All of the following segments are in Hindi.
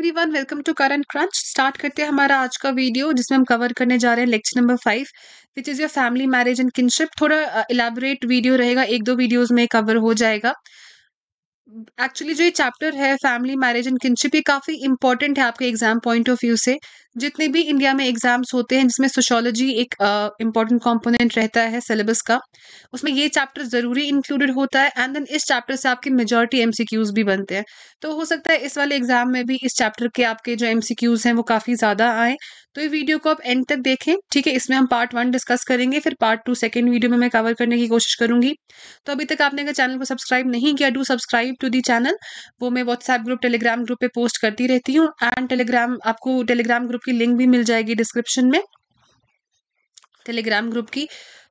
everyone welcome to Current Crunch start करते हैं हमारा आज का वीडियो जिसमें हम कवर करने जा रहे हैं lecture number five which is your family marriage and kinship थोड़ा इलाबोरेट वीडियो रहेगा एक दो वीडियोस में कवर हो जाएगा एक्चुअली जो ये चैप्टर है फैमिली मैरिज एंड किनशिप ये काफ़ी इंपॉर्टेंट है आपके एग्जाम पॉइंट ऑफ व्यू से जितने भी इंडिया में एग्जाम्स होते हैं जिसमें सोशोलॉजी एक इम्पॉर्टेंट कॉम्पोनेंट रहता है सिलेबस का उसमें ये चैप्टर ज़रूरी इंक्लूडेड होता है एंड देन इस चैप्टर से आपके मेजोरिटी एम भी बनते हैं तो हो सकता है इस वाले एग्जाम में भी इस चैप्टर के आपके जो एम हैं वो काफ़ी ज़्यादा आए तो ये वीडियो को आप एंड तक देखें ठीक है इसमें हम पार्ट वन डिस्कस करेंगे फिर पार्ट टू सेकेंड वीडियो में मैं कवर करने की कोशिश करूंगी तो अभी तक आपने अगर चैनल को सब्सक्राइब नहीं किया do subscribe to the channel वो मैं व्हाट्सएप ग्रुप टेलीग्राम ग्रुप पे पोस्ट करती रहती हूँ एंड टेलीग्राम आपको टेलीग्राम ग्रुप ग्रुप की लिंक भी मिल जाएगी डिस्क्रिप्शन में टेलीग्राम ग्रुप की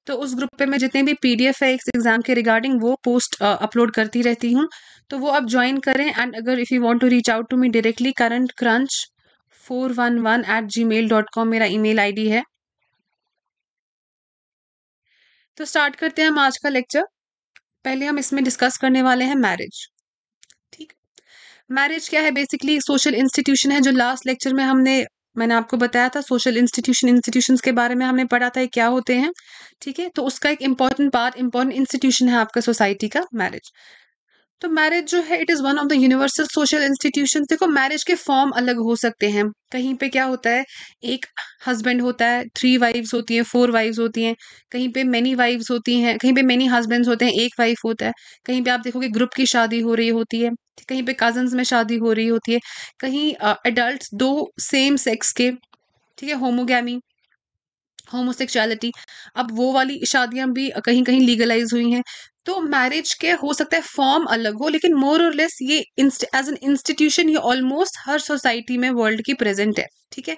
तो उस ग्रुप पे मैं जितने भी पीडीएफ है इस एग्ज़ाम के रिगार्डिंग वो पोस्ट अपलोड करती रहती हूँ तो वो आप ज्वाइन करें एंड अगर if you want to reach out to me directly Current Crunch four one one eight Gmail dot com मेरा ईमेल आईडी है तो स्टार्ट करते हैं हम आज का लेक्चर पहले हम इसमें डिस्कस करने वाले हैं मैरिज ठीक मैरिज क्या है बेसिकली सोशल इंस्टीट्यूशन है जो लास्ट लेक्चर में हमने मैंने आपको बताया था सोशल इंस्टीट्यूशन इंस्टीट्यूशन के बारे में हमने पढ़ा था क्या होते हैं ठीक है तो उसका एक इम्पॉर्टेंट पार्ट इम्पॉर्टेंट इंस्टीट्यूशन है आपका सोसाइटी का मैरिज तो मैरिज जो है it is one of the universal social institution देखो मैरिज के फॉर्म अलग हो सकते हैं कहीं पे क्या होता है एक हस्बैंड होता है थ्री वाइफ्स होती हैं फोर वाइफ्स होती हैं कहीं पे मेनी वाइफ्स होती हैं कहीं पे मेनी हस्बैंड्स होते हैं एक वाइफ होता है कहीं पे आप देखोगे ग्रुप की शादी हो रही होती है कहीं पे कजन्स में शादी हो रही होती है कहीं एडल्ट uh, दो सेम सेक्स के ठीक है होमोगैमी होमोसेक्सुअलिटी अब वो वाली शादियां भी कहीं कहीं लीगलाइज हुई हैं तो मैरिज के हो सकता है फॉर्म अलग हो लेकिन मोर और लेस ये एज एन इंस्टीट्यूशन ये ऑलमोस्ट हर सोसाइटी में वर्ल्ड की प्रेजेंट है ठीक है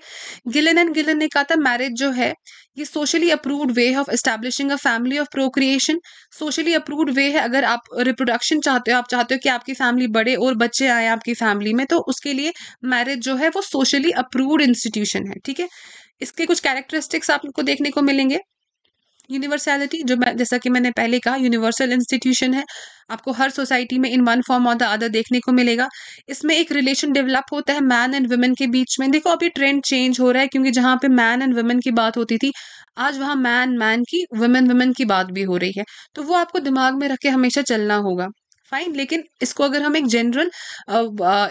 गिलन एंड गिलन ने कहा था मैरिज जो है ये socially approved way of establishing a family of procreation socially approved way है अगर आप रिप्रोडक्शन चाहते हो आप चाहते हो कि आपकी फैमिली बड़े और बच्चे आए आपकी फैमिली में तो उसके लिए मैरिज जो है वो सोशली अप्रूव्ड इंस्टीट्यूशन है ठीक है इसके कुछ कैरेक्टरिस्टिक्स आपको देखने को मिलेंगे यूनिवर्सैलिटी जो मैं जैसा कि मैंने पहले कहा यूनिवर्सल इंस्टीट्यूशन है आपको हर सोसाइटी में इन वन फॉर्म और द अदर देखने को मिलेगा इसमें एक रिलेशन डेवलप होता है मैन एंड वुमेन के बीच में देखो अभी ट्रेंड चेंज हो रहा है क्योंकि जहाँ पे मैन एंड वुमेन की बात होती थी आज वहाँ मैन मैन की वुमेन वुमेन की बात भी हो रही है तो वो आपको दिमाग में रख के हमेशा चलना होगा फाइन लेकिन इसको अगर हम एक जनरल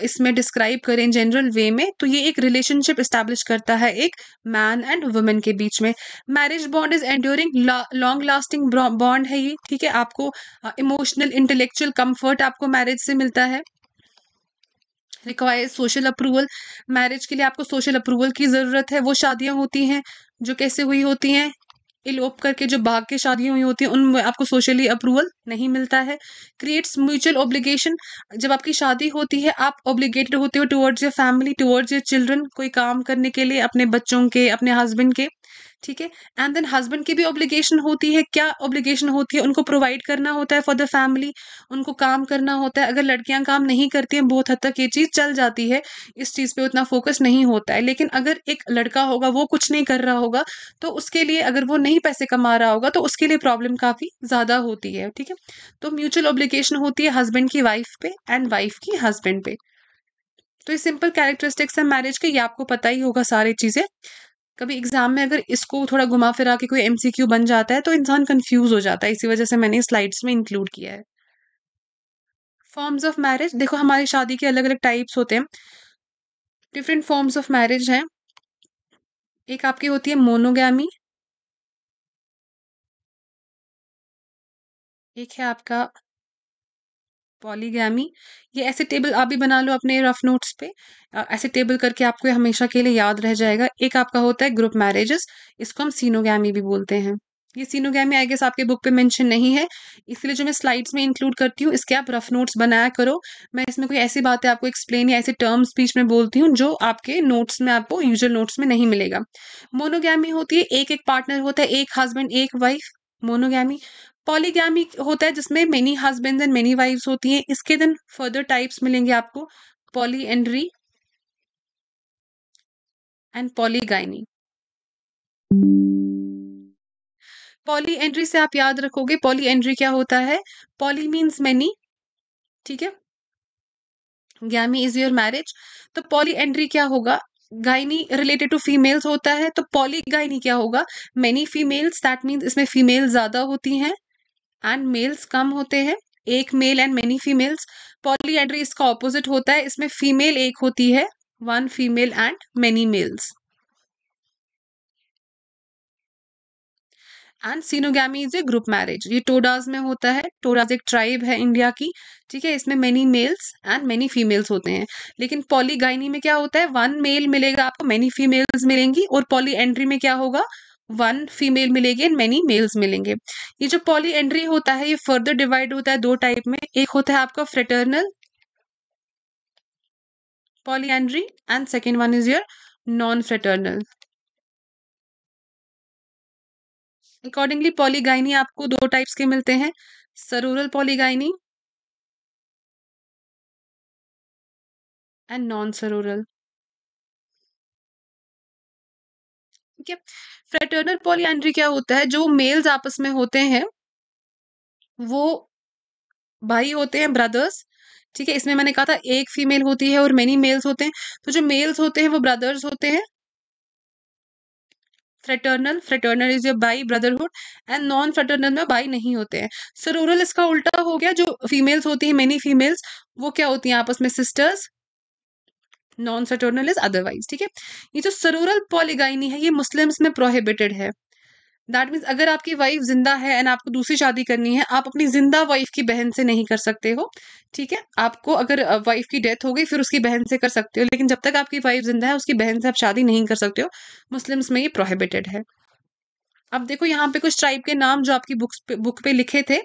इसमें डिस्क्राइब करें जनरल वे में तो ये एक रिलेशनशिप इस्टेब्लिश करता है एक मैन एंड वुमेन के बीच में marriage bond is enduring long lasting bond है ये ठीक है आपको इमोशनल इंटेलेक्चुअल कंफर्ट आपको मैरिज से मिलता है रिक्वायर सोशल अप्रूवल मैरिज के लिए आपको सोशल अप्रूवल की ज़रूरत है वो शादियाँ होती हैं जो कैसे हुई होती हैं इलोप करके जो भाग के शादियां हुई होती हैं उनमें आपको सोशली अप्रूवल नहीं मिलता है क्रिएट्स म्यूचुअल ऑब्लिगेशन जब आपकी शादी होती है आप ऑब्लिगेटेड होते हो towards your family towards your children कोई काम करने के लिए अपने बच्चों के अपने हस्बैंड के ठीक है एंड देन हस्बैंड की भी ऑब्लिगेशन होती है क्या ऑब्लिगेशन होती है उनको प्रोवाइड करना होता है फॉर द फैमिली उनको काम करना होता है अगर लड़कियां काम नहीं करती हैं बहुत हद तक ये चीज़ चल जाती है इस चीज़ पे उतना फोकस नहीं होता है लेकिन अगर एक लड़का होगा वो कुछ नहीं कर रहा होगा तो उसके लिए अगर वो नहीं पैसे कमा रहा होगा तो उसके लिए प्रॉब्लम काफ़ी ज़्यादा होती है ठीक है तो म्यूचुअल ऑब्लिगेशन होती है हस्बैंड की वाइफ पे एंड वाइफ की हस्बैंड पे तो ये सिंपल कैरेक्टरिस्टिक्स है मैरिज के ये आपको पता ही होगा सारी चीज़ें कभी एग्जाम में अगर इसको थोड़ा घुमा फिरा के कोई एमसीक्यू बन जाता है तो इंसान कंफ्यूज हो जाता है इसी वजह से मैंने स्लाइड्स में इंक्लूड किया है फॉर्म्स ऑफ मैरिज देखो हमारी शादी के अलग अलग टाइप्स होते हैं डिफरेंट फॉर्म्स ऑफ मैरिज हैं एक आपकी होती है मोनोगी एक है आपका पॉलीगैमी ये ऐसे टेबल आप भी बना लो अपने रफ नोट्स पे ऐसे टेबल करके आपको हमेशा के लिए याद रह जाएगा एक आपका होता है ग्रुप मैरिजेस इसको हम सीनोगैमी भी बोलते हैं ये सीनोगैमी आई गेस आपके बुक पे मेंशन नहीं है इसलिए जो मैं स्लाइड्स में इंक्लूड करती हूँ इसके आप रफ नोट्स बनाया करो मैं इसमें कोई ऐसी बातें आपको एक्सप्लेन या ऐसे टर्म्स बीच में बोलती हूँ जो आपके नोट्स में आपको यूजुअल नोट्स में नहीं मिलेगा मोनोगैमी होती है एक एक पार्टनर होता है एक हस्बैंड एक वाइफ मोनोगैमी पॉलीग्रामी होता है जिसमें many husband and many wifes होती हैं इसके दिन फर्दर टाइप्स मिलेंगे आपको poly and polygyny polyandry से आप याद रखोगे पॉली एंट्री क्या होता है पॉली मीन्स मैनी ठीक है ग्यामी इज योर मैरिज तो पॉली एंट्री क्या होगा गाइनी रिलेटेड टू फीमेल्स होता है तो पॉली गाइनी क्या होगा मैनी फीमेल्स दैट मीन्स इसमें फीमेल ज्यादा होती हैं एंड मेल्स कम होते हैं एक male and many females polyandry इसका ऑपोजिट होता है इसमें फीमेल एक होती है one female and many males and cenogamy is a group marriage ये टोडाज में होता है टोडाज एक ट्राइब है इंडिया की ठीक है इसमें many males and many females होते हैं लेकिन पॉलीगाइनी में क्या होता है वन मेल मिलेगा आपको मेनी फीमेल्स मिलेंगी और पॉली एंट्री में क्या होगा वन फीमेल मिलेगी एंड मेनी मेल्स मिलेंगे ये जो पॉली एंड्री होता है ये फर्दर डिवाइड होता है दो टाइप में एक होता है आपका fraternal andry and second one is your non fraternal accordingly polygyny आपको दो टाइप्स के मिलते हैं sororal polygyny and non sororal ठीक है फ्रेटर्नल पॉलियांड्री क्या होता है जो मेल्स आपस में होते हैं वो भाई होते हैं ब्रदर्स ठीक है इसमें मैंने कहा था एक फीमेल होती है और मेनी मेल्स होते हैं तो जो मेल्स होते हैं वो ब्रदर्स होते हैं फ्रेटर्नल फ्रेटर्नल इज ए बाई ब्रदरहुड एंड नॉन फ्रेटर्नल में बाई नहीं होते हैं सरोरल इसका उल्टा हो गया जो फीमेल्स होती हैं मेनी फीमेल्स वो क्या होती हैं आपस में सिस्टर्स नॉन सटोर्नल इज अदरवाइज ठीक है ये जो सरूरल पॉलीगाइनी है ये मुस्लिम्स में प्रोहिबिटेड है दैट मीन्स अगर आपकी वाइफ जिंदा है एंड आपको दूसरी शादी करनी है आप अपनी जिंदा वाइफ की बहन से नहीं कर सकते हो ठीक है आपको अगर वाइफ की डेथ हो गई फिर उसकी बहन से कर सकते हो लेकिन जब तक आपकी वाइफ जिंदा है उसकी बहन से आप शादी नहीं कर सकते हो मुस्लिम्स में ये प्रोहिबिटेड है अब देखो यहाँ पे कुछ ट्राइब के नाम जो आपकी बुक्स पे बुक पे लिखे थे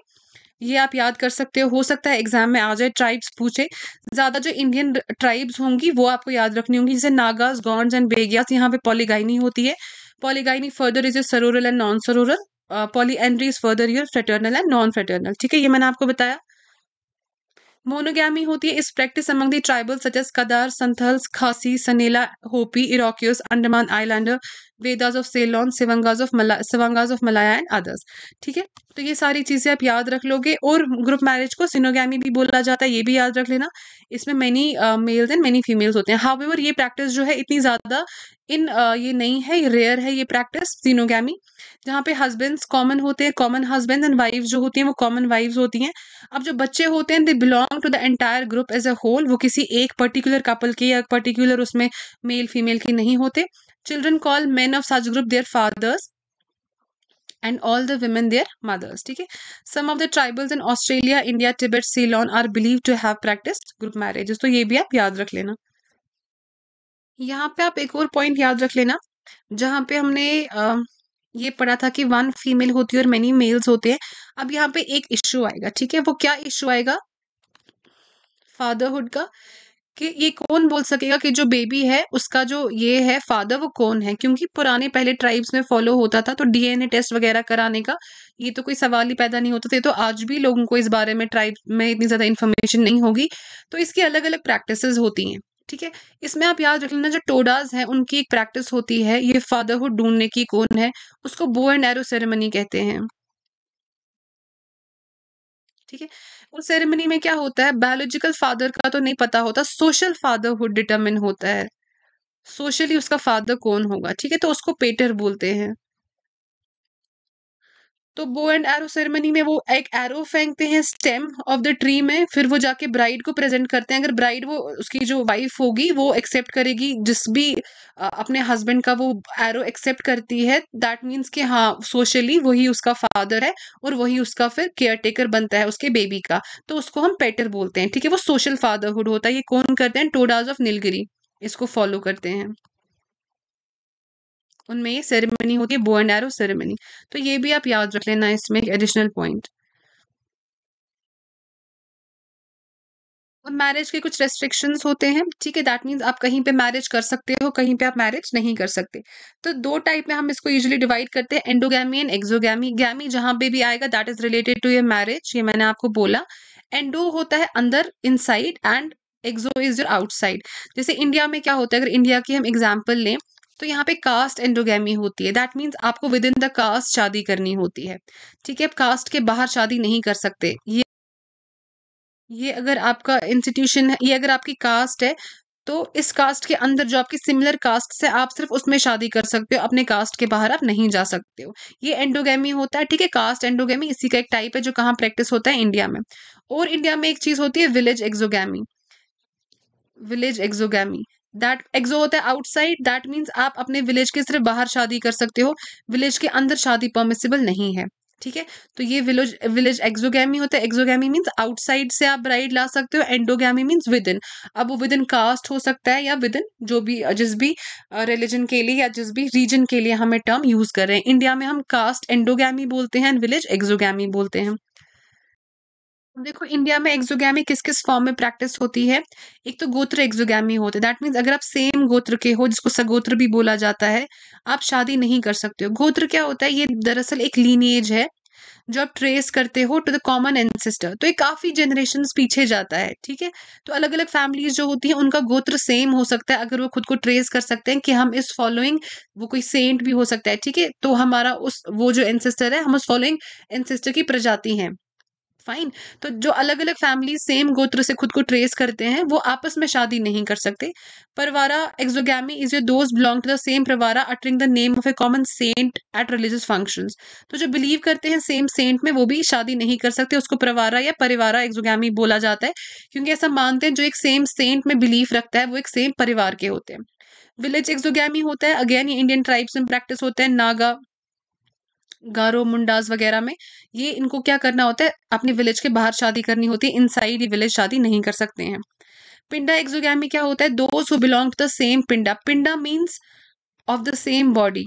ये आप याद कर सकते हो हो सकता है एग्जाम में आ जाए ट्राइब्स पूछे ज़्यादा जो इंडियन ट्राइब्स होंगी वो आपको याद रखनी होंगी जैसे नागास गॉन्स एंड बेगियास यहाँ पे पॉलीगाइनी होती है polygyny further is sororal and non sororal polyandry is further your fraternal and non fraternal ठीक है ये मैंने आपको बताया मोनोगैमी होती है is practice among the tribal such as Kadar Santhals Khasi सनेला Hopi Iroquois Andaman islander Veddas of Ceylon Semangs of Mala Semangs of Malaya and others ठीक है तो ये सारी चीज़ें आप याद रख लोगे और ग्रुप मैरिज को सिनोगैमी भी बोला जाता है ये भी याद रख लेना इसमें many males and many females होते हैं एवर ये प्रैक्टिस जो है इतनी ज़्यादा इन uh, ये नहीं है ये रेयर है ये प्रैक्टिस सिनोगी जहाँ पे हस्बैंड्स कॉमन होते हैं कॉमन हस्बैंड एंड वाइफ जो होती हैं वो कॉमन वाइफ्स होती हैं अब जो बच्चे होते हैं they belong to the entire group as a whole वो किसी एक पर्टिकुलर कपल के या पर्टिकुलर उसमें मेल फीमेल के नहीं होते children call man of such group their fathers and all the women their mothers ठीक है some of the tribals in Australia India Tibet Ceylon are believe to have practice group marriages तो ये भी आप याद रख लेना यहाँ पे आप एक और पॉइंट याद रख लेना जहाँ पे हमने आ, ये पढ़ा था कि वन फीमेल होती है और मेनी मेल्स होते हैं अब यहाँ पे एक इश्यू आएगा ठीक है वो क्या इश्यू आएगा फादरहुड का कि ये कौन बोल सकेगा कि जो बेबी है उसका जो ये है फादर वो कौन है क्योंकि पुराने पहले ट्राइब्स में फॉलो होता था तो डीएनए टेस्ट वगैरह कराने का ये तो कोई सवाल ही पैदा नहीं होता था तो आज भी लोगों को इस बारे में ट्राइब में इतनी ज़्यादा इन्फॉर्मेशन नहीं होगी तो इसकी अलग अलग प्रैक्टिस होती हैं ठीक है इसमें आप याद रख लेना जो टोडाज हैं उनकी एक प्रैक्टिस होती है ये फादरहुड ढूंढने की कौन है उसको बो एंड एरो सेरेमनी कहते हैं ठीक है उस सेरेमनी में क्या होता है बायोलॉजिकल फादर का तो नहीं पता होता सोशल फादरहुड डिटरमिन होता है सोशली उसका फादर कौन होगा ठीक है तो उसको पेटर बोलते हैं तो बो एंड एरो सेरेमनी में वो एक एरो फेंकते हैं स्टेम ऑफ द ट्री में फिर वो जाके ब्राइड को प्रेजेंट करते हैं अगर ब्राइड वो उसकी जो वाइफ होगी वो एक्सेप्ट करेगी जिस भी अपने हस्बैंड का वो एरो एक्सेप्ट करती है दैट मीन्स कि हाँ सोशली वही उसका फादर है और वही उसका फिर केयर टेकर बनता है उसके बेबी का तो उसको हम पेटर बोलते हैं ठीक है वो सोशल फादरहुड होता है ये कौन करते हैं टोडाज ऑफ नीलगिरी इसको फॉलो करते हैं उनमें ये सेरेमनी होती है बो एंड एरो सेरेमनी तो ये भी आप याद रख लेना इसमें एडिशनल पॉइंट और मैरिज के कुछ रेस्ट्रिक्शंस होते हैं ठीक है दैट मीन्स आप कहीं पे मैरिज कर सकते हो कहीं पे आप मैरिज नहीं कर सकते तो दो टाइप में हम इसको यूजुअली डिवाइड करते हैं एंडोगैमी एंड एक्सोगैमी गैमी जहां पे भी आएगा that is related to your marriage ये मैंने आपको बोला एंडो होता है अंदर side and exo is your outside जैसे इंडिया में क्या होता है अगर इंडिया की हम एग्जाम्पल लें तो यहाँ पे कास्ट एंडोगेमी होती है दैट मीन्स आपको विद इन द कास्ट शादी करनी होती है ठीक है आप कास्ट के बाहर शादी नहीं कर सकते ये ये अगर आपका इंस्टीट्यूशन है ये अगर आपकी कास्ट है तो इस कास्ट के अंदर जो आपकी सिमिलर कास्ट है आप सिर्फ उसमें शादी कर सकते हो अपने कास्ट के बाहर आप नहीं जा सकते हो ये एंडोगेमी होता है ठीक है कास्ट एंडोगेमी इसी का एक टाइप है जो कहाँ प्रैक्टिस होता है इंडिया में और इंडिया में एक चीज होती है village exogamy village exogamy that exo होता है आउटसाइड दैट मीन्स आप अपने विलेज के सिर्फ बाहर शादी कर सकते हो विलेज के अंदर शादी परमिसिबल नहीं है ठीक है तो ये विलेज विलेज एक्सोगैमी होता है एक्सोगैमी मीन्स आउटसाइड से आप ब्राइड ला सकते हो एंडोगैमी मीन्स विद इन अब वो विद इन कास्ट हो सकता है या विद इन जो भी जिस भी रिलीजन के लिए या जिस भी रीजन के लिए हमें टर्म यूज कर रहे हैं इंडिया में हम कास्ट एंडोगैमी बोलते हैं एंड विलेज एक्सोगैमी बोलते हैं देखो इंडिया में एक्जोगी किस किस फॉर्म में प्रैक्टिस होती है एक तो गोत्र एक्जोगी होते दैट मीन्स अगर आप सेम गोत्र के हो जिसको सगोत्र भी बोला जाता है आप शादी नहीं कर सकते हो गोत्र क्या होता है ये दरअसल एक लीनिएज है जो आप ट्रेस करते हो टू द कॉमन एनसेस्टर तो ये काफी जनरेशन पीछे जाता है ठीक है तो अलग अलग फैमिलीज जो होती हैं उनका गोत्र सेम हो सकता है अगर वो खुद को ट्रेस कर सकते हैं कि हम इस फॉलोइंग वो कोई सेंट भी हो सकता है ठीक है तो हमारा उस वो जो एनसेस्टर है हम उस फॉलोइंग एनसेस्टर की प्रजाति हैं फाइन तो जो अलग अलग फैमिली सेम गोत्र से खुद को ट्रेस करते हैं वो आपस में शादी नहीं कर सकते परवारा एक्सोगैमी इज योर दोस्त belong to the same pravara uttering the name of a common saint at religious function तो जो बिलीव करते हैं सेम सेंट में वो भी शादी नहीं कर सकते उसको परवारा या परिवारा एक्सोगैमी बोला जाता है क्योंकि ऐसा मानते हैं जो एक सेम सेंट में बिलीव रखता है वो एक सेम परिवार के होते हैं विलेज एक्सोगैमी होता है अगेन ये इंडियन ट्राइब्स में प्रैक्टिस होता है नागा गारो मुंडास वगैरह में ये इनको क्या करना होता है अपने विलेज के बाहर शादी करनी होती है इनसाइड ही विलेज शादी नहीं कर सकते हैं पिंडा में क्या होता है those who belong to the same pinda pinda means of the same body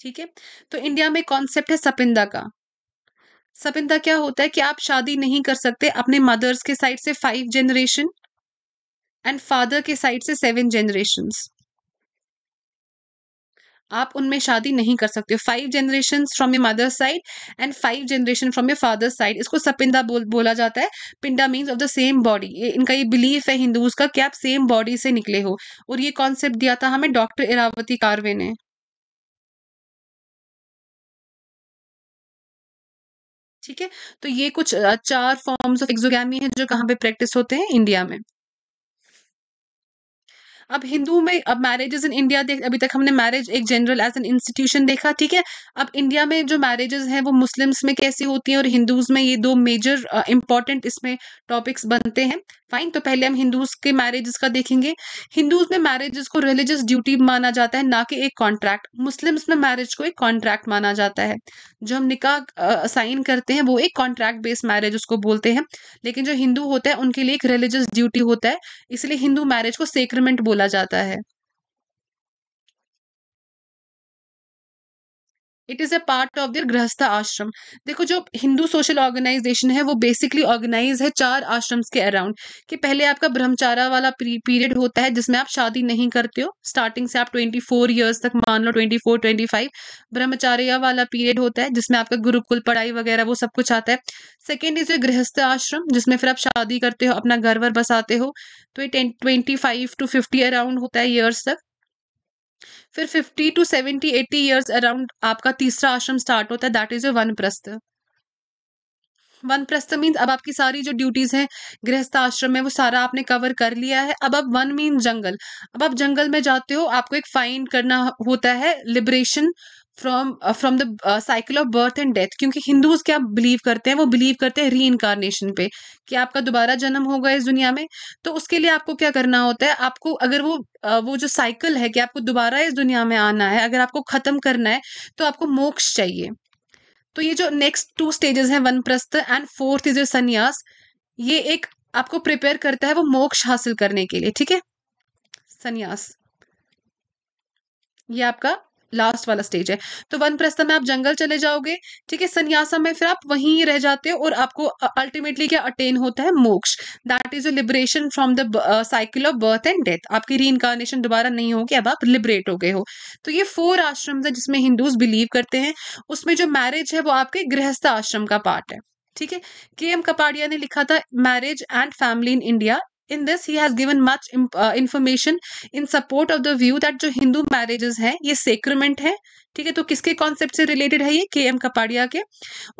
ठीक है तो इंडिया में कॉन्सेप्ट है सपिंदा का सपिंदा क्या होता है कि आप शादी नहीं कर सकते अपने मदर्स के साइड से फाइव जनरेशन एंड फादर के साइड से सेवन जनरेशन आप उनमें शादी नहीं कर सकते five generation from your mother side and five generation from your father side इसको सपिंदा बोल बोला जाता है pinda means of the same body इनका ये बिलीफ है हिंदूज का कि आप सेम बॉडी से निकले हो और ये कॉन्सेप्ट दिया था हमें डॉक्टर इरावती कार्वे ने ठीक है तो ये कुछ चार फॉर्म्स ऑफ एक्सोगैमी है जो कहाँ पे प्रैक्टिस होते हैं इंडिया में अब हिंदू में अब मैरिजेज इन इंडिया देख अभी तक हमने मैरिज एक जनरल एज एन इंस्टीट्यूशन देखा ठीक है अब इंडिया में जो मैरिजेज हैं वो मुस्लिम्स में कैसी होती हैं और हिंदूज में ये दो मेजर इंपॉर्टेंट इसमें टॉपिक्स बनते हैं फाइन तो पहले हम हिंदूज के मैरिजेस का देखेंगे हिंदूज में मैरिजेस को रिलीजियस ड्यूटी माना जाता है ना कि एक कॉन्ट्रैक्ट मुस्लिम्स में मैरिज को एक कॉन्ट्रैक्ट माना जाता है जो हम निकाह साइन करते हैं वो एक कॉन्ट्रैक्ट बेस्ड मैरिज उसको बोलते हैं लेकिन जो हिंदू होता है उनके लिए एक रिलीजियस ड्यूटी होता है इसलिए हिंदू मैरिज को सेक्रमेंट बोला चला जाता है it is a part of their grihastha ashram देखो जो हिंदू सोशल ऑर्गेनाइजेशन है वो बेसिकली ऑर्गेनाइज है चार आश्रम्स के अराउंड कि पहले आपका ब्रह्मचारा वाला पीरियड होता है जिसमें आप शादी नहीं करते हो स्टार्टिंग से आप ट्वेंटी फोर ईयर्स तक मान लो twenty four twenty five brahmacharya वाला पीरियड होता है जिसमें आपका गुरुकुल पढ़ाई वगैरह वो सब कुछ आता है सेकेंड इज ए गृहस्थ आश्रम जिसमें फिर आप शादी करते हो अपना घर वर बसाते हो तो ये twenty five to fifty around होता है ईयर्स तक फिर fifty to seventy eighty years around आपका तीसरा आश्रम स्टार्ट होता है that is a vanaprastha vanaprastha means अब आपकी सारी जो ड्यूटीज़ हैं गृहस्थ आश्रम में वो सारा आपने कवर कर लिया है अब अब वन मीन्स जंगल अब आप जंगल में जाते हो आपको एक फाइंड करना होता है liberation from from the cycle of birth and death क्योंकि हिंदूज क्या बिलीव करते हैं वो बिलीव करते हैं री इनकारनेशन पे कि आपका दोबारा जन्म होगा इस दुनिया में तो उसके लिए आपको क्या करना होता है आपको अगर वो uh, वो जो साइकिल है कि आपको दोबारा इस दुनिया में आना है अगर आपको खत्म करना है तो आपको मोक्ष चाहिए तो ये जो नेक्स्ट टू स्टेजेस हैं प्रस्त एंड फोर्थ इज संन्यास ये एक आपको प्रिपेयर करता है वो मोक्ष हासिल करने के लिए ठीक है संन्यास ये आपका लास्ट वाला स्टेज है तो वन प्रस्थ में आप जंगल चले जाओगे ठीक है सन्यासा में फिर आप वहीं रह जाते हो और आपको अल्टीमेटली क्या अटेन होता है moksha that is a liberation from the cycle of birth and death आपकी री इनकारनेशन दोबारा नहीं होगी अब आप लिबरेट हो गए हो तो ये फोर आश्रम है जिसमें हिंदूज बिलीव करते हैं उसमें जो मैरिज है वो आपके गृहस्थ आश्रम का पार्ट है ठीक है के एम कपाड़िया ने लिखा था marriage and family in India in this he has given much information in support of the view that जो हिंदू मैरिजेस हैं ये सेक्रमेंट है ठीक है तो किसके कॉन्सेप्ट से रिलेटेड है ये के एम कपाड़िया के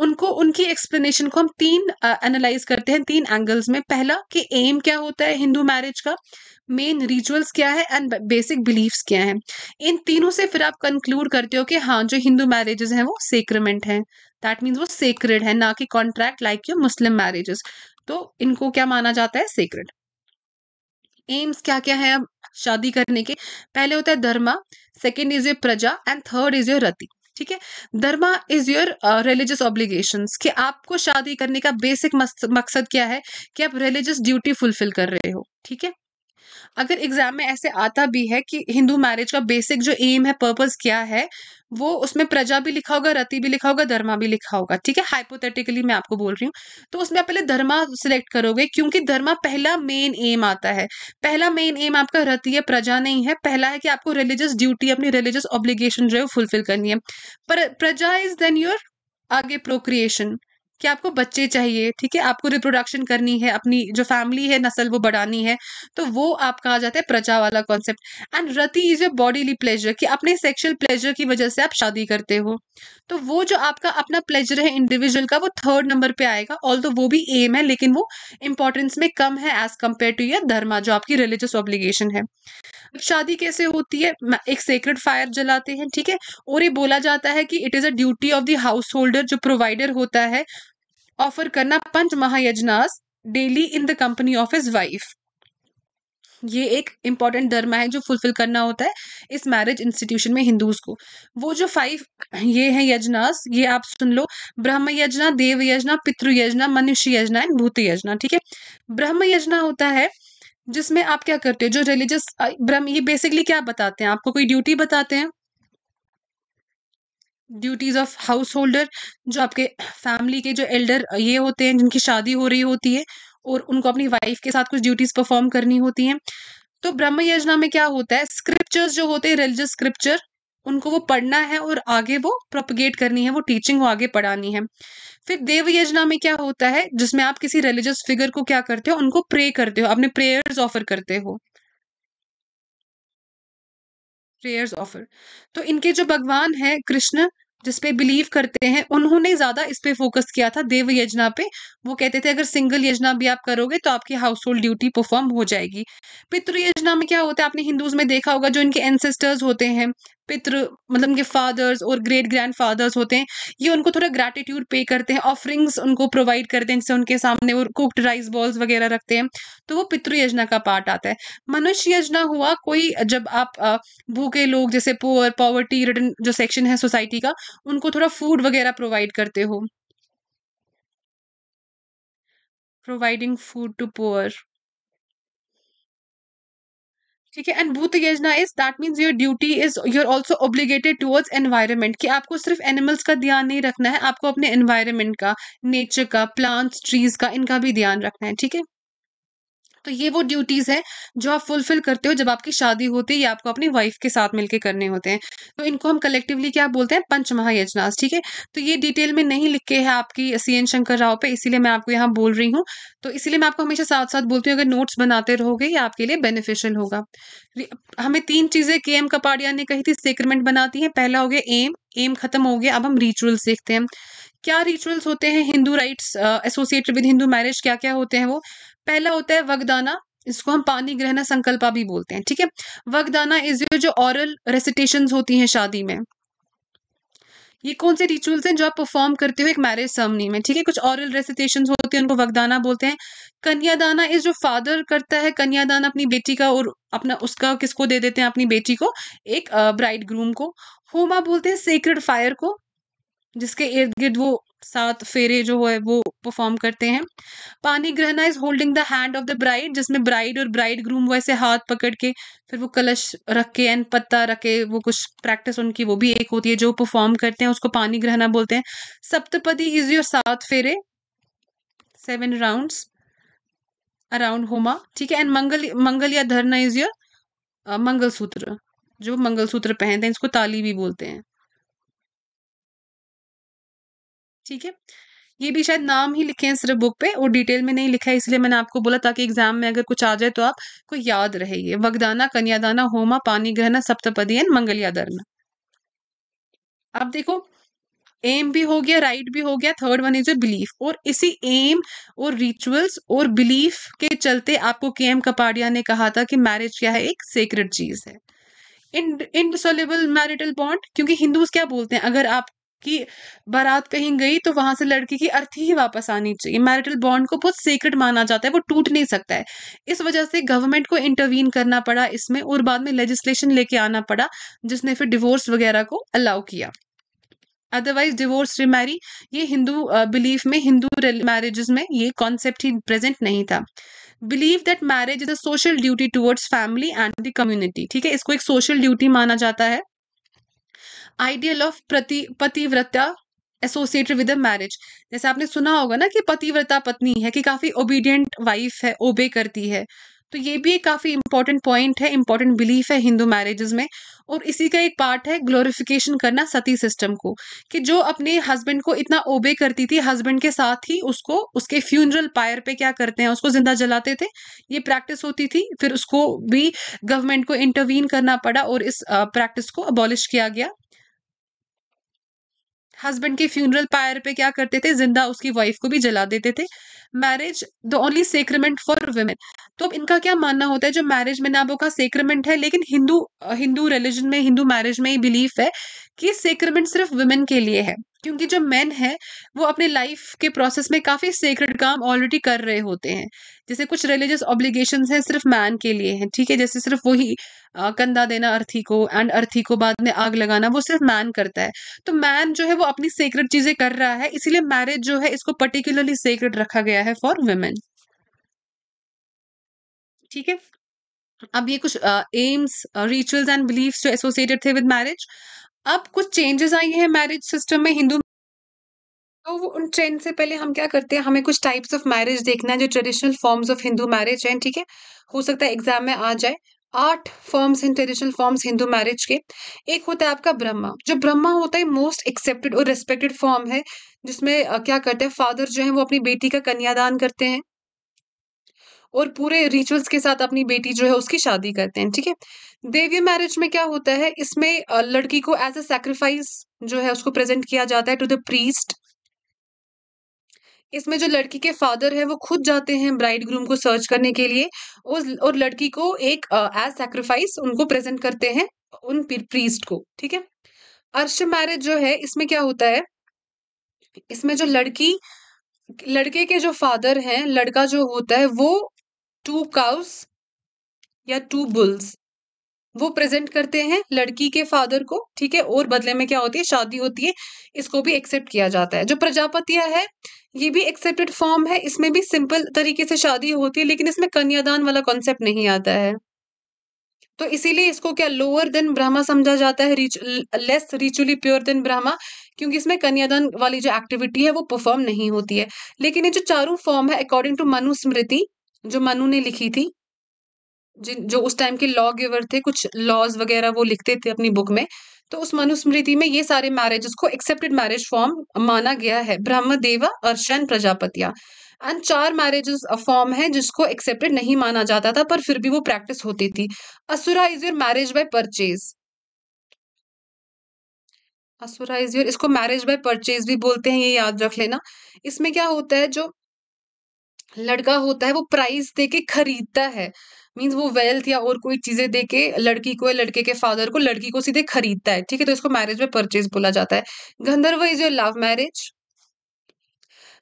उनको उनकी एक्सप्लेनेशन को हम तीन एनालाइज uh, करते हैं तीन एंगल्स में पहला कि एम क्या होता है हिंदू मैरिज का मेन रिचुअल्स क्या है एंड बेसिक बिलीव्स क्या है इन तीनों से फिर आप कंक्लूड करते हो कि हाँ जो हिंदू मैरिजेस हैं वो सेक्रमेंट हैं दैट मीन्स वो सेक्रेड है ना कि contract like your Muslim marriages तो इनको क्या माना जाता है सेक्रेड एम्स क्या क्या है अब शादी करने के पहले होता है dharma second is your praja and third is your rati ठीक है dharma is your religious obligation कि आपको शादी करने का बेसिक मकसद क्या है कि आप रिलीजियस ड्यूटी फुलफिल कर रहे हो ठीक है अगर एग्जाम में ऐसे आता भी है कि हिंदू मैरिज का बेसिक जो एम है पर्पज क्या है वो उसमें प्रजा भी लिखा होगा रति भी लिखा होगा धर्मा भी लिखा होगा ठीक है हाइपोथेटिकली मैं आपको बोल रही हूँ तो उसमें आप पहले धर्मा सिलेक्ट करोगे क्योंकि धर्मा पहला मेन एम आता है पहला मेन एम आपका रति है प्रजा नहीं है पहला है कि आपको रिलीजियस ड्यूटी अपनी रिलीजियस ऑब्लिगेशन जो है फुलफिल करनी है पर प्रजा इज देन योर आगे प्रोक्रिएशन कि आपको बच्चे चाहिए ठीक है आपको रिप्रोडक्शन करनी है अपनी जो फैमिली है नस्ल वो बढ़ानी है तो वो आपका आ जाता है प्रजा वाला concept and rati is a bodily pleasure कि अपने सेक्शुअल प्लेजर की वजह से आप शादी करते हो तो वो जो आपका अपना प्लेजर है इंडिविजुअल का वो थर्ड नंबर पे आएगा ऑल वो भी एम है लेकिन वो इंपॉर्टेंस में कम है as compare to your dharma जो आपकी रिलीजियस ऑब्लिगेशन है शादी कैसे होती है एक सेक्रेड फायर जलाते हैं ठीक है और ये बोला जाता है कि it is a duty of the householder जो प्रोवाइडर होता है ऑफर करना pancha mahayajnas daily in the company of his wife ये एक इंपॉर्टेंट धर्म है जो फुलफिल करना होता है इस मैरिज इंस्टीट्यूशन में हिंदूज को वो जो फाइव ये है यजनास ये आप सुन लो ब्रह्म यजना देव यजना पितृ यजना मनुष्य यजना एंड भूत यजना ठीक है ब्रह्म यजना होता है जिसमें आप क्या करते हो जो रिलीजियस ब्रह्म ये बेसिकली क्या बताते हैं आपको कोई ड्यूटी बताते हैं ड्यूटीज ऑफ हाउस होल्डर जो आपके फैमिली के जो एल्डर ये होते हैं जिनकी शादी हो रही होती है और उनको अपनी वाइफ के साथ कुछ ड्यूटीज परफॉर्म करनी होती हैं तो ब्रह्म योजना में क्या होता है स्क्रिप्चर्स जो होते हैं रिलीजियस स्क्रिप्चर उनको वो पढ़ना है और आगे वो प्रोपगेट करनी है वो टीचिंग वो आगे पढ़ानी है फिर देव योजना में क्या होता है जिसमें आप किसी रिलीजियस फिगर को क्या करते हो उनको प्रे करते हो अपने प्रेयर्स ऑफर करते हो प्रेयर्स ऑफर तो इनके जो भगवान है कृष्ण जिसपे बिलीव करते हैं उन्होंने ज्यादा इस पे फोकस किया था देव यजना पे वो कहते थे अगर सिंगल यजना भी आप करोगे तो आपकी हाउस होल्ड ड्यूटी परफॉर्म हो जाएगी पितृ यजना में क्या होता है आपने हिंदूज में देखा होगा जो इनके एंसेस्टर्स होते हैं पितृ मतलब उनके फादर्स और ग्रेट ग्रैंड फादर्स होते हैं ये उनको थोड़ा ग्रेटिट्यूड पे करते हैं ऑफरिंग्स उनको प्रोवाइड करते हैं जिससे उनके सामने और कुक्ड राइस बॉल्स वगैरह रखते हैं तो वो पितृ योजना का पार्ट आता है मनुष्य योजना हुआ कोई जब आप भूखे लोग जैसे पुअर पॉवर्टी रिटर्न जो सेक्शन है सोसाइटी का उनको थोड़ा फूड वगैरह प्रोवाइड करते हो प्रोवाइडिंग फूड टू पुअर ठीक है and bhuta yajna is that means your duty is your also obligated towards environment कि आपको सिर्फ एनिमल्स का ध्यान नहीं रखना है आपको अपने एनवायरमेंट का नेचर का प्लांट्स ट्रीज का इनका भी ध्यान रखना है ठीक है तो ये वो ड्यूटीज है जो आप फुलफिल करते हो जब आपकी शादी होती है या आपको अपनी वाइफ के साथ मिलकर करने होते हैं तो इनको हम कलेक्टिवली क्या बोलते हैं पंच महायजनास ठीक है तो ये डिटेल में नहीं लिख के है आपकी सी एन शंकर राव पे इसीलिए मैं आपको यहाँ बोल रही हूँ तो इसीलिए मैं आपको हमेशा साथ साथ बोलती हूँ अगर नोट्स बनाते रहोगे ये आपके लिए बेनिफिशियल होगा हमें तीन चीजें के एम कपाड़िया ने कही थी सेक्रमेंट बनाती है पहला हो गया एम एम खत्म हो गया अब हम रिचुअल्स देखते हैं क्या रिचुअल्स होते हैं Hindu rites associated with Hindu marriage क्या क्या होते हैं वो पहला होता है वगदाना इसको हम पानी ग्रहण संकल्पा भी बोलते हैं ठीक है वगदाना इज योर जो ऑरल रेसिटेशन होती हैं शादी में ये कौन से रिचुअल्स हैं जो आप परफॉर्म करते हो एक मैरिज सर्मनी में ठीक है कुछ ऑरल रेसिटेशन होते हैं उनको वगदाना बोलते हैं कन्यादाना इज जो फादर करता है कन्यादान अपनी बेटी का और अपना उसका किसको दे देते हैं अपनी बेटी को एक ब्राइड ग्रूम को होमा बोलते हैं सेक्रेड फायर को जिसके इर्द गिर्द वो सात फेरे जो है वो परफॉर्म करते हैं panigrahana is holding the hand of the bride जिसमें ब्राइड और ब्राइड ग्रूम वैसे हाथ पकड़ के फिर वो कलश रख के एंड पत्ता रख के वो कुछ प्रैक्टिस उनकी वो भी एक होती है जो परफॉर्म करते हैं उसको पानी ग्रहणा बोलते हैं सप्तपदी इज योर सात फेरे सेवन राउंड अराउंड होमा ठीक है एंड मंगल मंगल या धरना इज योर मंगलसूत्र जो मंगल सूत्र पहनते हैं इसको ताली भी बोलते हैं ठीक है ये भी शायद नाम ही लिखे हैं सिर्फ बुक पे और डिटेल में नहीं लिखा है इसलिए मैंने आपको बोला ताकि एग्जाम में अगर कुछ आ जाए तो आपको याद रहे ये वगदाना कन्यादाना होमा पानी ग्रहणा सप्तपदी एंड मंगल्याधरना अब देखो एम भी हो गया राइट right भी हो गया third one is a belief और इसी एम और रिचुअल्स और बिलीफ के चलते आपको के एम कपाड़िया ने कहा था कि मैरिज क्या है एक सेक्रेट चीज है इन इनसोलेबल मैरिटल बॉन्ड क्योंकि हिंदूज क्या बोलते हैं अगर आप कि बारात कहीं गई तो वहां से लड़की की अर्थी ही वापस आनी चाहिए मैरिटल बॉन्ड को बहुत सीक्रेट माना जाता है वो टूट नहीं सकता है इस वजह से गवर्नमेंट को इंटरवीन करना पड़ा इसमें और बाद में लेजिस्लेशन लेके आना पड़ा जिसने फिर डिवोर्स वगैरह को अलाउ किया अदरवाइज डिवोर्स रिमैरी ये हिंदू बिलीफ में हिंदू मैरिजेस में ये कॉन्सेप्ट ही प्रेजेंट नहीं था believe that marriage is a social duty towards family and the community ठीक है इसको एक सोशल ड्यूटी माना जाता है आइडियल ऑफ प्रति पतिव्रता एसोसिएटेड विद मैरिज जैसे आपने सुना होगा ना कि पतिव्रता पत्नी है कि काफी ओबीडियंट वाइफ है ओबे करती है तो ये भी एक काफी इंपॉर्टेंट पॉइंट है इंपॉर्टेंट बिलीफ है हिंदू मैरिजेस में और इसी का एक पार्ट है ग्लोरिफिकेशन करना सती सिस्टम को कि जो अपने हस्बैंड को इतना ओबे करती थी हस्बैंड के साथ ही उसको उसके फ्यूनरल पायर पे क्या करते हैं उसको जिंदा जलाते थे ये प्रैक्टिस होती थी फिर उसको भी गवर्नमेंट को इंटरवीन करना पड़ा और इस प्रैक्टिस को अबॉलिश किया गया हस्बैंड के फ्यूनरल पायर पे क्या करते थे जिंदा उसकी वाइफ को भी जला देते थे marriage the only sacrament for women तो अब इनका क्या मानना होता है जो मैरिज मिनाबो का सेक्रमेंट है लेकिन हिंदू हिंदू रिलीजन में हिंदू मैरिज में ही बिलीफ है कि सेक्रमेंट सिर्फ वुमेन के लिए है क्योंकि जो मेन है वो अपने लाइफ के प्रोसेस में काफ़ी सेक्रेट काम ऑलरेडी कर रहे होते हैं जैसे कुछ रिलीजियस ऑब्लिगेशन हैं सिर्फ मैन के लिए हैं ठीक है जैसे सिर्फ वही कंधा देना अर्थी को एंड अर्थी को बाद में आग लगाना वो सिर्फ मैन करता है तो मैन जो है वो अपनी सेक्रेट चीज़ें कर रहा है इसीलिए मैरिज जो है इसको पर्टिकुलरली सेक्रेट रखा गया गया है फॉर वेमेन ठीक है अब ये कुछ एम्स रिचुअल्स एंड बिलीव्स जो एसोसिएटेड थे विद मैरिज अब कुछ चेंजेस आई हैं मैरिज सिस्टम में हिंदू तो वो उन ट्रेंड से पहले हम क्या करते हैं हमें कुछ टाइप्स ऑफ मैरिज देखना है जो traditional forms of Hindu marriage हैं ठीक है हो सकता है एग्जाम में आ जाए आठ forms in traditional forms Hindu marriage के एक होता है आपका ब्रह्मा जो ब्रह्मा होता है मोस्ट एक्सेप्टेड और रेस्पेक्टेड फॉर्म है जिसमें क्या करते हैं फादर जो है वो अपनी बेटी का कन्यादान करते हैं और पूरे रिचुअल्स के साथ अपनी बेटी जो है उसकी शादी करते हैं ठीक है देवी मैरिज में क्या होता है इसमें लड़की को एज अ सेक्रीफाइस जो है उसको प्रेजेंट किया जाता है टू द प्रीस्ट इसमें जो लड़की के फादर है वो खुद जाते हैं ब्राइड ग्रूम को सर्च करने के लिए और, और लड़की को एक एज सेक्रीफाइस उनको प्रेजेंट करते हैं उन प्रीस्ट को ठीक है अर्श मैरिज जो है इसमें क्या होता है इसमें जो लड़की लड़के के जो फादर हैं लड़का जो होता है वो टू काउस या टू बुल्स वो प्रेजेंट करते हैं लड़की के फादर को ठीक है और बदले में क्या होती है शादी होती है इसको भी एक्सेप्ट किया जाता है जो प्रजापतिया है ये भी एक्सेप्टेड फॉर्म है इसमें भी सिंपल तरीके से शादी होती है लेकिन इसमें कन्यादान वाला कॉन्सेप्ट नहीं आता है तो इसीलिए इसको क्या लोअर देन ब्रह्मा समझा जाता है rich, less ritually pure than Brahma क्योंकि इसमें कन्यादान वाली जो एक्टिविटी है वो परफॉर्म नहीं होती है लेकिन ये जो चारों फॉर्म है अकॉर्डिंग टू मनु स्मृति जो मनु ने लिखी थी जिन जो उस टाइम के लॉ गिवर थे कुछ लॉज वगैरह वो लिखते थे अपनी बुक में तो उस मनुस्मृति में ये सारे मैरिजेस को एक्सेप्टेड मैरिज फॉर्म माना गया है ब्रह्म ब्रह्मदेवा अर्शन प्रजापतिया एंड चार मैरिजेस फॉर्म है जिसको एक्सेप्टेड नहीं माना जाता था पर फिर भी वो प्रैक्टिस होती थी Asura is your marriage by purchase Asura is your इसको मैरिज बाय परचेज भी बोलते हैं ये याद रख लेना इसमें क्या होता है जो लड़का होता है वो प्राइस दे के खरीदता है मीन्स वो वेल्थ या और कोई चीजें दे के लड़की को या लड़के के फादर को लड़की को सीधे खरीदता है ठीक है तो इसको मैरिज में परचेज बोला जाता है Gandharva is your love marriage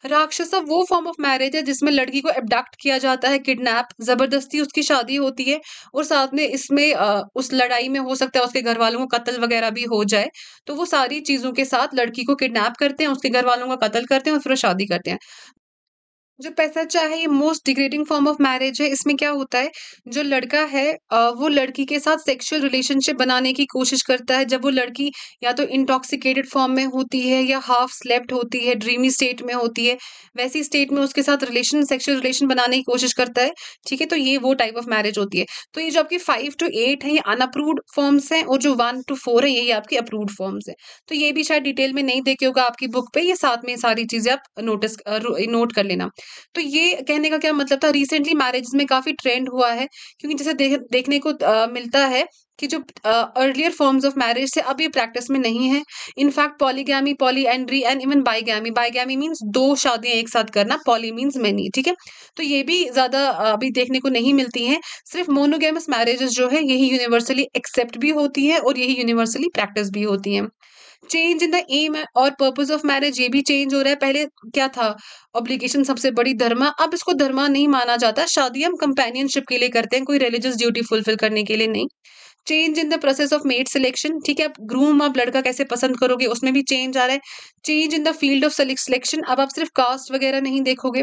Rakshasa वो फॉर्म ऑफ मैरिज है जिसमें लड़की को एबडक्ट किया जाता है किडनैप जबरदस्ती उसकी शादी होती है और साथ में इसमें उस लड़ाई में हो सकता है उसके घर वालों का कत्ल वगैरह भी हो जाए तो वो सारी चीज़ों के साथ लड़की को किडनैप करते हैं उसके घर वालों का कत्ल करते हैं और फिर शादी करते हैं जो पैसा चाहे ये most degrading form of marriage है इसमें क्या होता है जो लड़का है वो लड़की के साथ सेक्सुअल रिलेशनशिप बनाने की कोशिश करता है जब वो लड़की या तो इंटॉक्सिकेटेड फॉर्म में होती है या हाफ स्लेप्ट होती है ड्रीमी स्टेट में होती है वैसी स्टेट में उसके साथ रिलेशन सेक्सुअल रिलेशन बनाने की कोशिश करता है ठीक है तो ये वो टाइप ऑफ मैरिज होती है तो ये जो आपकी फाइव टू एट है ये अनअप्रूव्ड फॉर्म्स हैं और जो वन टू फोर है यही आपकी अप्रूव्ड फॉर्म्स है तो ये भी शायद डिटेल में नहीं देखे होगा आपकी बुक पे ये साथ में सारी चीज़ें आप नोटिस नोट कर लेना तो ये कहने का क्या मतलब था रिसेंटली मैरिज में काफ़ी ट्रेंड हुआ है क्योंकि जैसे देख, देखने को आ, मिलता है कि जो अर्लियर फॉर्म्स ऑफ मैरिज से अभी प्रैक्टिस में नहीं है in fact polygamy polyandry and even bigamy bigamy means दो शादियां एक साथ करना पॉली मीन्स मैनी ठीक है तो ये भी ज़्यादा अभी देखने को नहीं मिलती हैं सिर्फ मोनोगेमस मैरिजेस जो है यही यूनिवर्सली एक्सेप्ट भी होती है और यही यूनिवर्सली प्रैक्टिस भी होती हैं चेंज इन द एम और पर्पज ऑफ मैरिज ये भी चेंज हो रहा है पहले क्या था ऑब्लिगेशन सबसे बड़ी धर्मा अब इसको धर्मा नहीं माना जाता शादी हम कंपेनियनशिप के लिए करते हैं कोई रिलीजियस ड्यूटी फुलफिल करने के लिए नहीं change in the process of mate selection ठीक है आप ग्रूम आप लड़का कैसे पसंद करोगे उसमें भी चेंज आ रहा है change in the field of selection अब आप सिर्फ कास्ट वगैरह नहीं देखोगे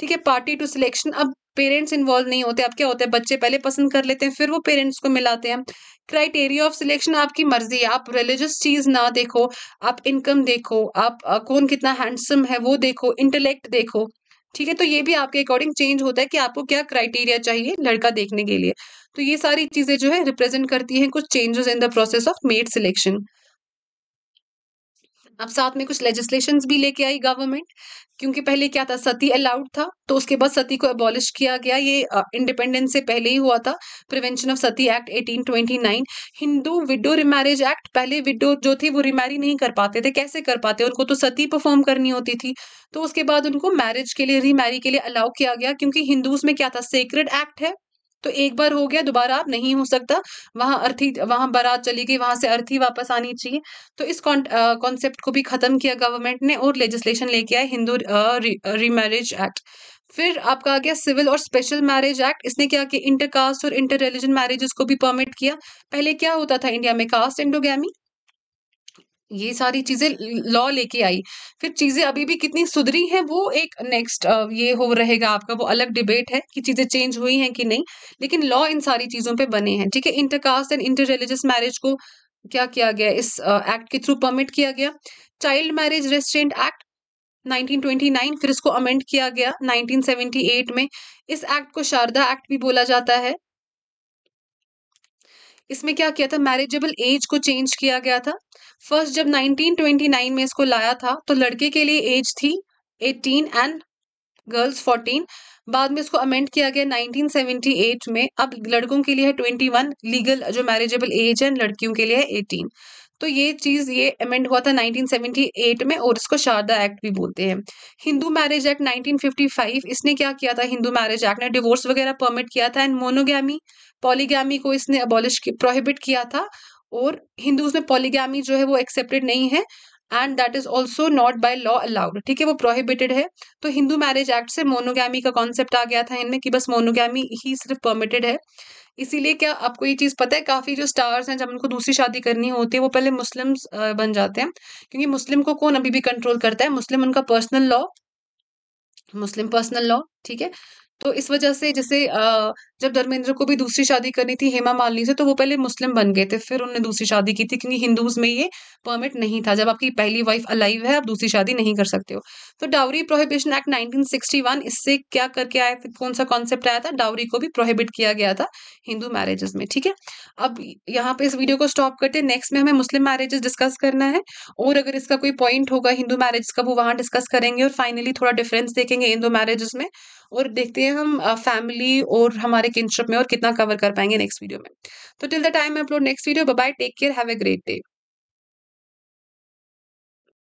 ठीक है पार्टी टू सिलेक्शन अब पेरेंट्स इन्वॉल्व नहीं होते आप क्या होते हैं बच्चे पहले पसंद कर लेते हैं फिर वो पेरेंट्स को मिलाते हैं क्राइटेरिया ऑफ सिलेक्शन आपकी मर्जी है आप रिलीजियस चीज़ ना देखो आप इनकम देखो आप कौन कितना हैंडसम है वो देखो इंटेलेक्ट देखो ठीक है तो ये भी आपके अकॉर्डिंग चेंज होता है कि आपको क्या क्राइटेरिया चाहिए लड़का देखने के लिए तो ये सारी चीजें जो है रिप्रेजेंट करती हैं कुछ changes in the process of mate selection अब साथ में कुछ लेजिस्लेशन भी लेके आई गवर्नमेंट क्योंकि पहले क्या था सती अलाउड था तो उसके बाद सती को एबॉलिश किया गया ये इंडिपेंडेंस से पहले ही हुआ था prevention of Sati act 1829 Hindu widow remarriage act पहले विडो जो थी वो रिमैरी नहीं कर पाते थे कैसे कर पाते उनको तो सती परफॉर्म करनी होती थी तो उसके बाद उनको मैरिज के लिए रिमैरी के लिए अलाउ किया गया क्योंकि हिंदूज में क्या था सेक्रेड एक्ट है तो एक बार हो गया दोबारा आप नहीं हो सकता वहां अर्थी वहां बारात चली गई वहां से अर्थी वापस आनी चाहिए तो इस कॉन्सेप्ट को भी ख़त्म किया गवर्नमेंट ने और लेजिस्लेशन लेके आए हिंदू रिमैरिज एक्ट फिर आपका आ गया सिविल और स्पेशल मैरिज एक्ट इसने क्या किया इंटर कास्ट और इंटर रिलीजन मैरिजेस को भी परमिट किया पहले क्या होता था इंडिया में कास्ट एंडोगैमी ये सारी चीज़ें लॉ लेके आई फिर चीज़ें अभी भी कितनी सुधरी हैं वो एक नेक्स्ट ये हो रहेगा आपका वो अलग डिबेट है कि चीज़ें चेंज हुई हैं कि नहीं लेकिन लॉ इन सारी चीज़ों पे बने हैं ठीक है intercaste and inter religious marriage को क्या किया गया इस एक्ट के थ्रू परमिट किया गया चाइल्ड मैरिज रेस्ट्रेंट एक्ट 1929 फिर इसको अमेंड किया गया 1978 में इस एक्ट को शारदा एक्ट भी बोला जाता है इसमें क्या किया था मैरिजेबल एज को चेंज किया गया था फर्स्ट जब 1929 में इसको लाया था तो लड़के के लिए एज थी 18 एंड गर्ल्स 14 बाद में इसको अमेंड किया गया 1978 में अब लड़कों के लिए है 21 लीगल जो मैरिजेबल एज है लड़कियों के लिए है एटीन तो ये चीज़ ये अमेंड हुआ था 1978 में और इसको शारदा एक्ट भी बोलते हैं हिंदू मैरिज एक्ट 1955 इसने क्या किया था हिंदू मैरिज एक्ट ने डिवोर्स वगैरह परमिट किया था एंड मोनोगैमी पॉलीगामी को इसने अबॉलिश प्रोहिबिट किया था और हिंदूज में पॉलीगामी जो है वो एक्सेप्टेड नहीं है and that is also not by law allowed ठीक है वो प्रोहिबिटेड है तो हिंदू मैरिज एक्ट से मोनोगी का कॉन्सेप्ट आ गया था इनमें कि बस मोनोगी ही सिर्फ परमिटेड है इसीलिए क्या आपको ये चीज़ पता है काफ़ी जो स्टार्स हैं जब उनको दूसरी शादी करनी होती है वो पहले मुस्लिम बन जाते हैं क्योंकि मुस्लिम को कौन अभी भी कंट्रोल करता है मुस्लिम उनका personal law Muslim personal law ठीक है तो इस वजह से जैसे जब धर्मेंद्र को भी दूसरी शादी करनी थी हेमा मालिनी से तो वो पहले मुस्लिम बन गए थे फिर उन्होंने दूसरी शादी की थी क्योंकि हिंदूज में ये परमिट नहीं था जब आपकी पहली वाइफ अलाइव है आप दूसरी शादी नहीं कर सकते हो तो डाउरी प्रोहिबिशन एक्ट नाइनटीन इससे क्या करके आया था कौन सा कॉन्सेप्ट आया था डाउरी को भी प्रोहिबिट किया गया था हिंदू मैरिजेस में ठीक है अब यहाँ पे इस वीडियो को स्टॉप करते हैं नेक्स्ट में हमें मुस्लिम मैरिजेस डिस्कस करना है और अगर इसका कोई पॉइंट होगा हिंदू मैरिज का वो वहाँ डिस्कस करेंगे और फाइनली थोड़ा डिफरेंस देखेंगे हिंदू मैरिजेस में और देखते हैं हम फैमिली और हमारे किनशिप में और कितना कवर कर पाएंगे नेक्स्ट वीडियो में तो till the time upload next video bye take care have a great day